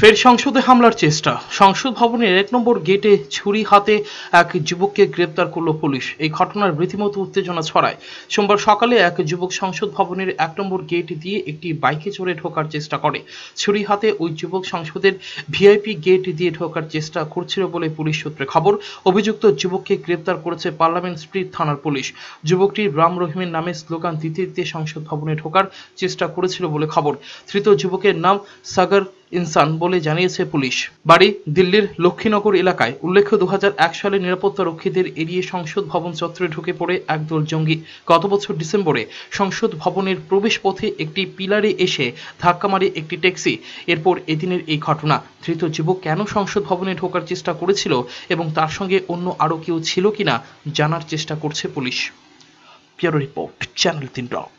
ফের সংসদে হামলার চেষ্টা সংসদ ভবনের এক নম্বর গেটে ছুরি হাতে এক যুবককে গ্রেপ্তার করল পুলিশ এই ঘটনার রীতিমতো উত্তেজনা ছড়ায় সোমবার সকালে এক যুবক সংসদ ভবনের এক নম্বর গেট দিয়ে একটি বাইকে চড়ে ঢোকার চেষ্টা করে ছুরি হাতে ওই যুবক সংসদের ভিআইপি গেট দিয়ে ঢোকার চেষ্টা করছিল বলে পুলিশ সূত্রে খবর অভিযুক্ত যুবককে গ্রেপ্তার করেছে পার্লামেন্ট স্ট্রিট থানার পুলিশ যুবকটি রাম রহিমের নামে স্লোগান দিতে দিতে সংসদ ভবনে ঢোকার চেষ্টা করেছিল বলে খবর ধৃত যুবকের নাম সাগর ইনসান বলে জানিয়েছে পুলিশ বাড়ি দিল্লির লক্ষ্মীনগর এলাকায় উল্লেখ্য দু সালে নিরাপত্তা রক্ষীদের এড়িয়ে সংসদ ভবন চত্বরে ঢুকে পড়ে একদল জঙ্গি গত বছর ডিসেম্বরে সংসদ ভবনের প্রবেশ পথে একটি পিলারে এসে ধাক্কা মারে একটি ট্যাক্সি এরপর এদিনের এই ঘটনা ধৃত যুবক কেন সংসদ ভবনে ঢোকার চেষ্টা করেছিল এবং তার সঙ্গে অন্য আরও কেউ ছিল কিনা জানার চেষ্টা করছে পুলিশ রিপোর্ট চ্যানেল তিন রথ